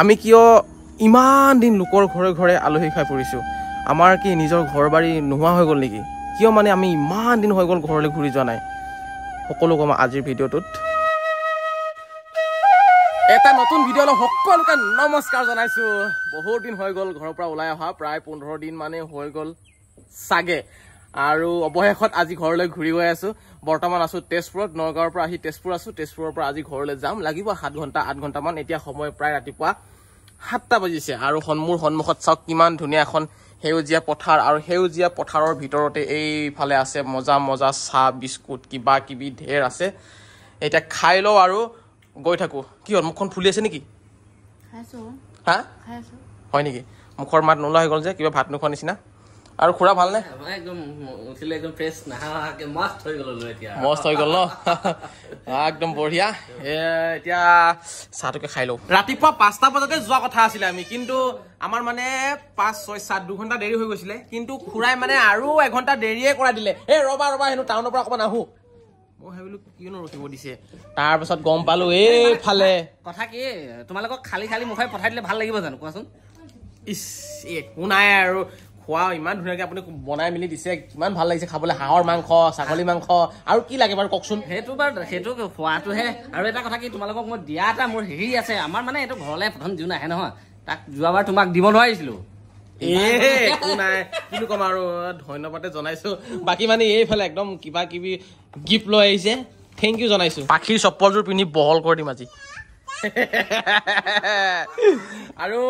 আমি কিয় ইমান দিন লোকৰ ঘৰে ঘৰে আলহী খাই ফুৰিছোঁ আমাৰ কি নিজৰ ঘৰ বাৰী নোহোৱা হৈ গ'ল নেকি কিয় মানে আমি ইমান দিন হৈ গ'ল ঘৰলৈ ঘূৰি যোৱা নাই সকলো ক'ম আজিৰ ভিডিঅ'টোত এটা নতুন ভিডিঅ'লৈ সকলোকে নমস্কাৰ জনাইছোঁ বহুত দিন হৈ গ'ল ঘৰৰ পৰা ওলাই অহা প্ৰায় পোন্ধৰ দিন মানে হৈ গ'ল চাগে আৰু অৱশেষত আজি ঘৰলৈ ঘূৰি গৈ আছো বৰ্তমান আছো তেজপুৰত নগাঁৱৰ পৰা আহি তেজপুৰ আছো তেজপুৰৰ পৰা আজি ঘৰলৈ যাম লাগিব সাত ঘণ্টা আঠ ঘণ্টামান এতিয়া সময় প্ৰায় ৰাতিপুৱা সাতটা বাজিছে আৰু সন্মুখ সন্মুখত চাওক কিমান ধুনীয়া এখন সেউজীয়া পথাৰ আৰু সেউজীয়া পথাৰৰ ভিতৰতে এইফালে আছে মজা মজা চাহ বিস্কুট কিবা কিবি ঢেৰ আছে এতিয়া খাই লওঁ আৰু গৈ থাকোঁ কিয় মুখখন ফুলি আছে নেকি হয় নেকি মুখৰ মাত নোলোৱা হৈ গ'ল যে কিবা ভাত নোখোৱা নিচিনা আৰু খুৰা ভালনে একদম বঢ়িয়া এতিয়া চাহটোকে খাই লওঁ ৰাতিপুৱা পাঁচটা বজাতে যোৱা কথা আছিলে আমি কিন্তু আমাৰ মানে পাঁচ ছয় সাত দুঘণ্টা দেৰি হৈ গৈছিলে কিন্তু খুৰাই মানে আৰু এঘণ্টা দেৰিয়ে কৰা দিলে এই ৰবা ৰবা হেনো টাউনৰ পৰা অকমান আহো মই ভাবিলো কিয়নো ৰখিব দিছে তাৰপিছত গম পালো এইফালে কথা কি তোমালোকক খালী খালী মুখাই পঠাই দিলে ভাল লাগিব জানো কোৱাচোন ইছ একো নাই আৰু খোৱা ইমান ধুনীয়াকে আপুনি বনাই মেলি দিছে কিমান ভাল লাগিছে খাবলৈ হাঁহৰ মাংস ছাগলী মাংস আৰু কি লাগে বাৰু কওকচোন সেইটো বাৰু সেইটো খোৱাটোহে আৰু এটা কথা কি তোমালোকক মই দিয়া এটা মোৰ হেৰি আছে আমাৰ মানে এইটো ঘৰলে প্ৰথম যোন আহে নহয় তাক যোৱাবাৰ তোমাক দিব নোৱাৰিছিলো কিনো কম আৰু ধন্যবাদে জনাইছো বাকী মানে এইফালে একদম কিবা কিবি গিফ্ট লৈ আহিছে থেংক ইউ জনাইছো পাখিৰ চপ্পলযোৰ পিন্ধি বহল কৰি দিম আজি আৰু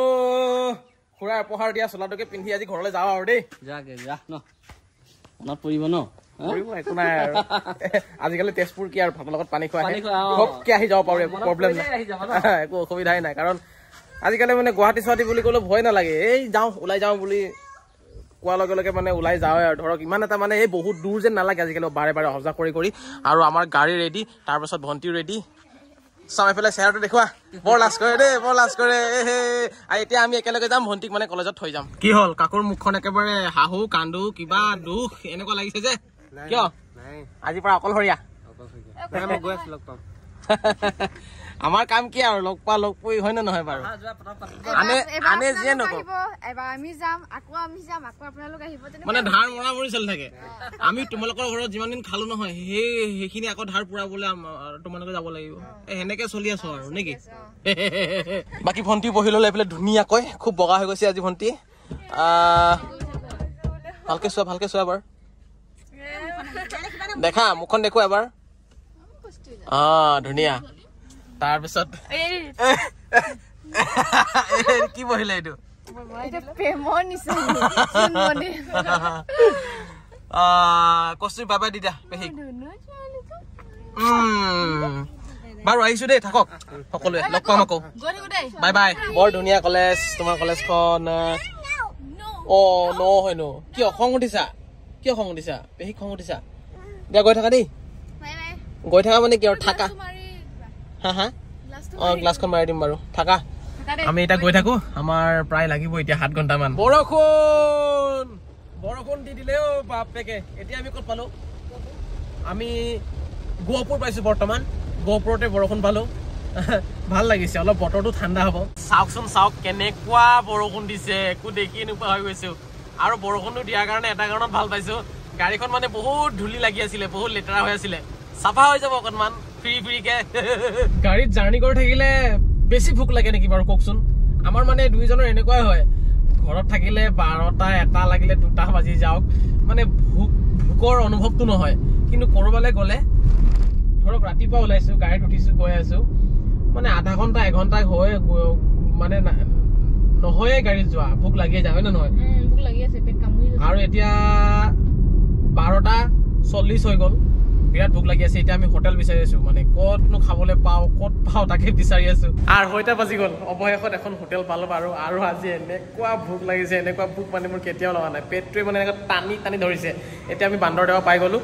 খুৰা উপহাৰ দিয়া চোলাটোকে পিন্ধি আজি ঘৰলে যাওঁ আৰু দেই মনত পৰিব ন আজিকালি তেজপুৰ কি আৰু ভাতৰ পানী খোৱা ঘপকে আহি যাব পাৰো একো প্ৰব্লেম নাই একো অসুবিধাই নাই কাৰণ আজিকালি মানে গুৱাহাটী চুৱাহাটী বুলি ক'লেও ভয় নালাগে এই যাওঁ ওলাই যাওঁ বুলি কোৱাৰ লগে লগে মানে ওলাই যাওঁ আৰু ধৰক ইমান এটা মানে এই বহুত দূৰ যেন নালাগে আজিকালি বাৰে বাৰে সজাগ কৰি কৰি আৰু আমাৰ গাড়ী ৰেডি তাৰপাছত ভণ্টিও ৰেডি চাওঁ এইফালে চেহেৰাটো দেখুৱা বৰ লাজ কৰে দেই বৰ লাজ কৰে এই এতিয়া আমি একেলগে যাম ভণ্টিক মানে কলেজত থৈ যাম কি হল কাকোৰ মুখখন একেবাৰে শাহু কান্দু কিবা দুখ এনেকুৱা লাগিছে যে কিয় আজিৰ পৰা অকলশৰীয়া অকলশৰীয়া গৈ আছো লগ পাম আমাৰ কাম কি আৰু লগ পোৱা লগ পুৰি নে নহয় বাৰু আনে যিয়ে নকওক মানে ধাৰ মৰা মৰি চলি থাকে আমি তোমালোকৰ ঘৰত যিমান দিন খালো নহয় সেই সেইখিনি আকৌ ধাৰ পুৰাবলৈ তোমালোকে যাব লাগিব সেনেকে চলি আছো আৰু নেকি বাকী ভণ্টি বহি ল'লে এইফালে ধুনীয়াকৈ খুব বগা হৈ গৈছে আজি ভণ্টি ভালকে চোৱা ভালকে চোৱা এবাৰ দেখা মুখখন দেখো এবাৰ অ ধুনীয়া তাৰপিছত কি বহিলে এইটো পেহীক বাৰু আহিছো দেই থাকক সকলোৱে লগ পাম আকৌ বাই বাই বৰ ধুনীয়া কলেজ তোমাৰ কলেজখন অ ন হয় ন কিয় খং উঠিছা কিয় খং উঠিছা পেহীক খং উঠিছা এতিয়া গৈ থাকা দেই গৈ থাকা মানে কি আৰু থাকা অ গ্লাছখন মাৰি দিম বাৰু থাকা আমি এটা গৈ থাকো আমাৰ প্ৰায় লাগিব এতিয়া সাত ঘণ্টামান বৰষুণ বৰষুণ দি দিলেও বাপেকে এতিয়া আমি ক'ত পালো আমি গহপুৰ পাইছো বৰ্তমান গহপুৰতে বৰষুণ পালো ভাল লাগিছে অলপ বতৰটো ঠাণ্ডা হ'ব চাওকচোন চাওক কেনেকুৱা বৰষুণ দিছে একো দেখি এনেকুৱা হৈ গৈছো আৰু বৰষুণটো দিয়াৰ কাৰণে এটা কাৰণত ভাল পাইছো গাড়ীখন মানে বহুত ধূলি লাগি আছিলে বহুত লেতেৰা হৈ আছিলে চাফা হৈ যাব অকণমান ফ্ৰী ফ্ৰীকে গাড়ীত জাৰ্ণি কৰি থাকিলে বেছি ভোক লাগে নেকি বাৰু কওকচোন আমাৰ মানে দুইজনৰ এনেকুৱাই হয় ঘৰত থাকিলে বাৰটা এটা লাগিলে দুটা বাজি যাওক মানে ভোক ভোকৰ অনুভৱটো নহয় কিন্তু ক'ৰবালৈ গ'লে ধৰক ৰাতিপুৱা ওলাইছোঁ গাড়ীত উঠিছোঁ গৈ আছোঁ মানে আধা ঘণ্টা এঘণ্টা হৈ মানে নহয়েই গাড়ীত যোৱা ভোক লাগিয়ে যায় হয় নে নহয় আৰু এতিয়া বাৰটা চল্লিছ হৈ গ'ল বিৰাট ভোক লাগি আছে এতিয়া আমি হোটেল বিচাৰি আছো মানে কতনো খাবলৈ পাওঁ ক'ত পাওঁ তাকে বিচাৰি আছো আৰু সৈতা বাজি গ'ল অৱশেষত এখন হোটেল পালোঁ আৰু আৰু আজি এনেকুৱা ভোক লাগিছে এনেকুৱা ভোক মানে মোৰ কেতিয়াও লগা নাই পেটটোৱে মানে এনেকৈ টানি টানি ধৰিছে এতিয়া আমি বান্দৰ দেৱা পাই গ'লো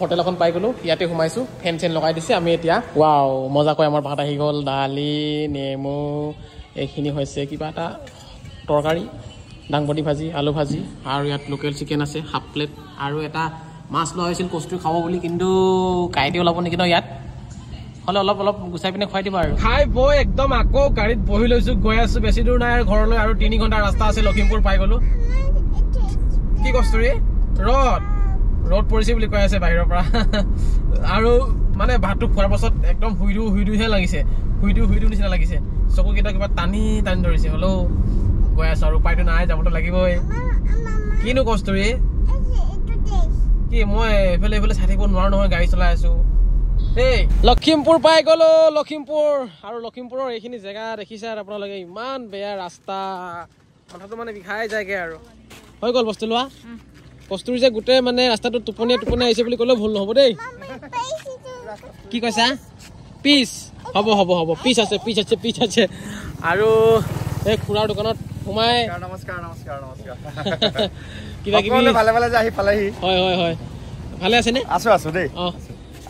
হোটেল এখন পাই গ'লো ইয়াতে সোমাইছোঁ ফেন চেন লগাই দিছে আমি এতিয়া ৱাও মজাকৈ আমাৰ ভাত আহি গ'ল দালি নেমু এইখিনি হৈছে কিবা এটা তৰকাৰী দাংবডি ভাজি আলু ভাজি আৰু ইয়াত লোকেল চিকেন আছে হাফ প্লেট আৰু এটা মাছ লোৱা হৈছিল কচুটো খাব বুলি কিন্তু কাইলৈ ওলাব নেকি ন ইয়াত হলে অলপ অলপ গুচাই পিনে খুৱাই দিব আৰু খাই বৈ একদম আকৌ গাড়ীত বহি লৈছো গৈ আছো বেছি দূৰ নাই ঘৰলৈ আৰু তিনি ঘণ্টা ৰাস্তা আছে লখিমপুৰ পাই গলো কি কস্তুৰি ৰদ ৰদ পৰিছে বুলি কৈ আছে বাহিৰৰ পৰা আৰু মানে ভাতটো খোৱাৰ পাছত একদম শুই দিওঁ শুই দিওঁহে লাগিছে শুই দিওঁ শুই দিওঁ নিচিনা লাগিছে চকু কেইটা কিবা টানি টানি ধৰিছে হ'লেও গৈ আছো আৰু উপায়টো নাই যাবতো লাগিবই কিনো কস্তুৰি কি মই এফালে এফালে চাই থাকিব নোৱাৰো নহয় গাড়ী চলাই আছো দেই লখিমপুৰ পাই গলো লখিমপুৰ আৰু লখিমপুৰৰ এইখিনি জেগা দেখিছে আৰু আপোনালোকে ইমান বেয়া ৰাস্তা কথাটো মানে বিষাই যায়গে আৰু হৈ গল বস্তু লোৱা বস্তুৰ যে গোটেই মানে ৰাস্তাটো টোপনিয়াই টোপনিয়াই আহিছে বুলি ক'লেও ভুল নহ'ব দেই কি কৈছা পিছ হ'ব হ'ব হ'ব পিছ আছে পিছ আছে পিছ আছে আৰু এই খুৰাৰ দোকানত সোমাই কিবা কিবি ভালে ভালে যে আহি পালেহি হয় হয় হয় ভালে আছেনে আছো আছো দেই অ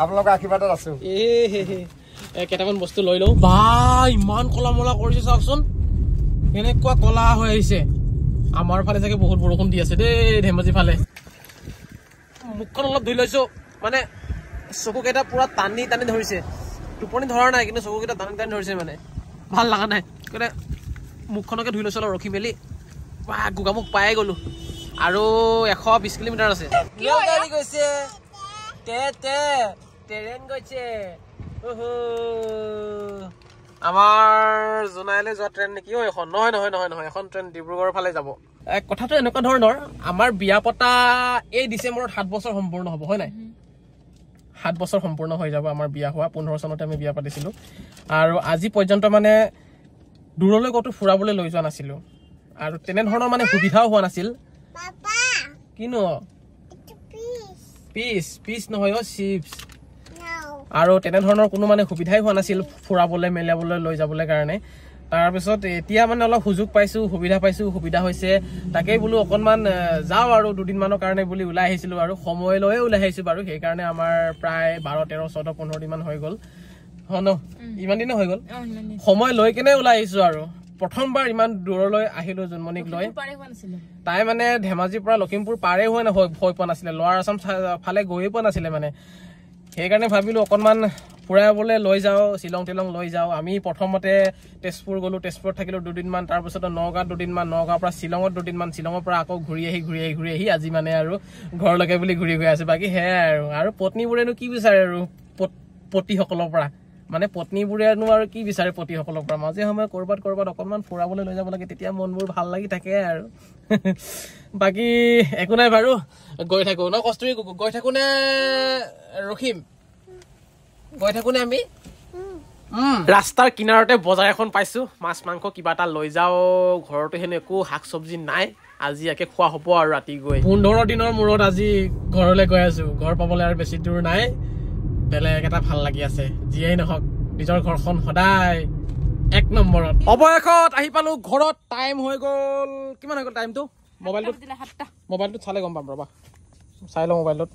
আপোনালোকৰ আশীৰ্বাদত আছো এ কেইটামান বস্তু লৈ লওঁ বা ইমান কলামলা কৰিছে চাওকচোন কেনেকুৱা কলা হৈ আহিছে আমাৰ ফালে চাগে বহুত বৰষুণ দি আছে দেই ধেমাজি ফালে মুখখন অলপ ধুই লৈছো মানে চকুকেইটা পুৰা টানি টানি ধৰিছে টোপনি ধৰা নাই কিন্তু চকুকেইটা টানি টানি ধৰিছে মানে ভাল লগা নাই কেনে মুখখনকে ধুই লৈছো অলপ ৰখি মেলি গোগামুখ পাই গলো আৰু এশ বিশ কিলোমিটাৰ আছে আমাৰ জোনাইলৈ যোৱা ট্ৰেইন নেকি অ এখন নহয় নহয় নহয় নহয় এখন ট্ৰেইন ডিব্ৰুগড়ৰ ফালে যাব কথাটো এনেকুৱা ধৰণৰ আমাৰ বিয়া পতা এই ডিচেম্বৰত সাত বছৰ সম্পূৰ্ণ হ'ব হয় নাই সাত বছৰ সম্পূৰ্ণ হৈ যাব আমাৰ বিয়া হোৱা পোন্ধৰ চনতে আমি বিয়া পাতিছিলোঁ আৰু আজি পৰ্যন্ত মানে দূৰলৈ ক'তো ফুৰাবলৈ লৈ যোৱা নাছিলোঁ আৰু তেনেধৰণৰ মানে সুবিধাও হোৱা নাছিল কিনো পিচ পিচ নহয় অ' চিপছ আৰু তেনেধৰণৰ কোনো মানে সুবিধাই হোৱা নাছিল ফুৰাবলৈ মেলিয়াবলৈ লৈ যাবলৈ কাৰণে তাৰপিছত এতিয়া মানে অলপ সুযোগ পাইছোঁ সুবিধা পাইছোঁ সুবিধা হৈছে তাকেই বোলো অকণমান যাওঁ আৰু দুদিনমানৰ কাৰণে বুলি ওলাই আহিছিলোঁ আৰু সময় লৈয়ে ওলাই আহিছোঁ বাৰু সেইকাৰণে আমাৰ প্ৰায় বাৰ তেৰ চৈধ্য পোন্ধৰ দিনমান হৈ গ'ল ন ইমান দিনে হৈ গল সময় লৈ কেনে ওলাই আহিছো আৰু প্ৰথমবাৰ ইমান দূৰলৈ আহিলো জোনমণিক লৈ তাই মানে ধেমাজিৰ পৰা লখিমপুৰ পাৰে হোৱা নাই হৈ পোৱা নাছিলে লৰা আচাম ফালে গৈয়ে পোৱা নাছিলে মানে সেইকাৰণে ভাবিলোঁ অকণমান ফুৰাবলৈ লৈ যাওঁ শ্বিলং টিলং লৈ যাওঁ আমি প্ৰথমতে তেজপুৰ গ'লোঁ তেজপুৰত থাকিলোঁ দুদিনমান তাৰপিছতে নগাঁৱত দুদিনমান নগাঁৱৰ পৰা শ্বিলঙত দুদিনমান শ্বিলঙৰ পৰা আকৌ ঘূৰি আহি ঘূৰি আহি ঘূৰি আহি আজি মানে আৰু ঘৰলৈকে বুলি ঘূৰি গৈ আছে বাকী সেয়াই আৰু আৰু পত্নীবোৰেনো কি বিচাৰে আৰু পতিসকলৰ পৰা মানে পত্নীবোৰেনো আৰু কি বিচাৰে পতিসকলৰ পৰা মাজে সময়ে ক'ৰবাত ক'ৰবাত অকণমান ফুৰাবলৈ লৈ যাব লাগে তেতিয়া মনবোৰ ভাল লাগি থাকে আৰু বাকী একো নাই বাৰু গৈ থাকোঁ ন কষ্টৰি কুকু গৈ থাকোঁনে ৰখিম গৈ থাকোঁনে আমি ৰাস্তাৰ কিনাৰতে বজাৰ এখন পাইছোঁ মাছ মাংস কিবা এটা লৈ যাওঁ ঘৰতো হেনো একো শাক চব্জি নাই আজি একে খোৱা হ'ব আৰু ৰাতি গৈ পোন্ধৰ দিনৰ মূৰত আজি ঘৰলৈ গৈ আছোঁ ঘৰ পাবলৈ আৰু বেছি দূৰ নাই বেলেগ এটা ভাল লাগি আছে যিয়েই নহওক নিজৰ ঘৰখন সদায় এক নম্বৰত অৱশেষত আহি পালো ঘৰত টাইম হৈ গল কিমান হৈ গল টাইমটো মোবাইলটো মোবাইলটোত চালে গম পাম ৰবা চাই লওঁ মোবাইলটোত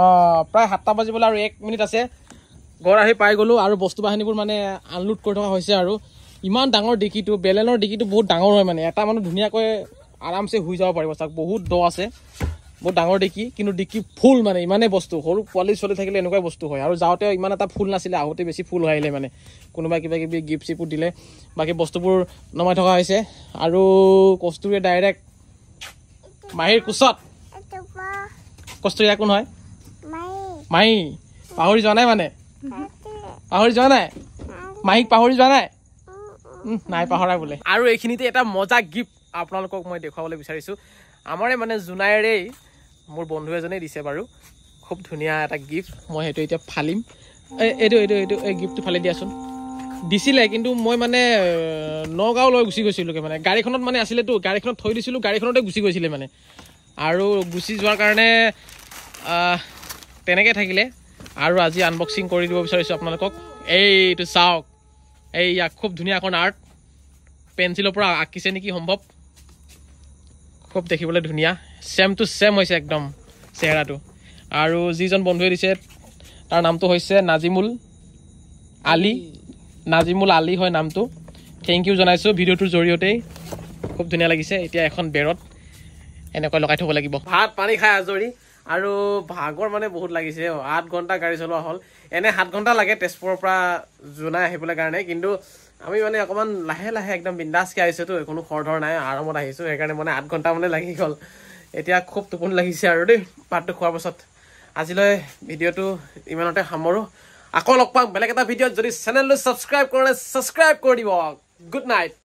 অঁ প্ৰায় সাতটা বাজিবলৈ আৰু এক মিনিট আছে ঘৰ আহি পাই গ'লোঁ আৰু বস্তু বাহিনীবোৰ মানে আনলোড কৰি থকা হৈছে আৰু ইমান ডাঙৰ ডিকিটো বেলেনৰ ডিকিটো বহুত ডাঙৰ হয় মানে এটা মানুহ ধুনীয়াকৈ আৰামছে শুই যাব পাৰিব চাওক বহুত দ আছে বহুত ডাঙৰ ডিকি কিন্তু ডিকি ফুল মানে ইমানেই বস্তু সৰু পোৱালি চলি থাকিলে এনেকুৱাই বস্তু হয় আৰু যাওঁতে ইমান এটা ফুল নাছিলে আহোঁতে বেছি ফুল হৈ আহিলে মানে কোনোবাই কিবা কিবি গিফ্ট চিফ্ট দিলে বাকী বস্তুবোৰ নমাই থকা হৈছে আৰু কস্তুৰীয়ে ডাইৰেক্ট মাহীৰ কোচত কস্তুৰীয়া কোন হয় মাহী পাহৰি যোৱা নাই মানে পাহৰি যোৱা নাই মাহীক পাহৰি যোৱা নাই নাই পাহৰা বোলে আৰু এইখিনিতে এটা মজা গিফ্ট আপোনালোকক মই দেখুৱাবলৈ বিচাৰিছোঁ আমাৰে মানে জোনাইৰেই মোৰ বন্ধু এজনে দিছে বাৰু খুব ধুনীয়া এটা গিফ্ট মই সেইটো এতিয়া ফালিম এইটো এইটো এইটো এই গিফ্টটো ফালি দিয়াচোন দিছিলে কিন্তু মই মানে নগাঁও লৈ গুচি গৈছিলোগৈ মানে গাড়ীখনত মানে আছিলেতো গাড়ীখনত থৈ দিছিলোঁ গাড়ীখনতে গুচি গৈছিলে মানে আৰু গুচি যোৱাৰ কাৰণে তেনেকৈ থাকিলে আৰু আজি আনবক্সিং কৰি দিব বিচাৰিছোঁ আপোনালোকক এইটো চাওক এই ইয়াক খুব ধুনীয়া এখন আৰ্ট পেঞ্চিলৰ পৰা আঁকিছে নেকি সম্ভৱ খুব দেখিবলৈ ধুনীয়া চেম টু চেম হৈছে একদম চেহেৰাটো আৰু যিজন বন্ধুৱে দিছে তাৰ নামটো হৈছে নাজিমুল আলি নাজিমুল আলি হয় নামটো থেংক ইউ জনাইছোঁ ভিডিঅ'টোৰ জৰিয়তেই খুব ধুনীয়া লাগিছে এতিয়া এখন বেৰত এনেকৈ লগাই থ'ব লাগিব ভাত পানী খাই আজৰি আৰু ভাগৰ মানে বহুত লাগিছে আঠ ঘণ্টা গাড়ী চলোৱা হ'ল এনে সাত ঘণ্টা লাগে তেজপুৰৰ পৰা জোনাই আহিবলৈ কাৰণে কিন্তু আমি মানে অকণমান লাহে লাহে একদম বিন্দাছকৈ আহিছোঁতো কোনো খৰ ধৰ নাই আৰামত আহিছোঁ সেইকাৰণে মানে আঠ ঘণ্টা মানে লাগি গ'ল এতিয়া খুব টোপনি লাগিছে আৰু দেই পাতটো খোৱাৰ পাছত আজিলৈ ভিডিঅ'টো ইমানতে সামৰোঁ আকৌ লগ পাম বেলেগ এটা ভিডিঅ'ত যদি চেনেলটো ছাবস্ক্ৰাইব কৰে ছাবস্ক্ৰাইব কৰি দিব গুড নাইট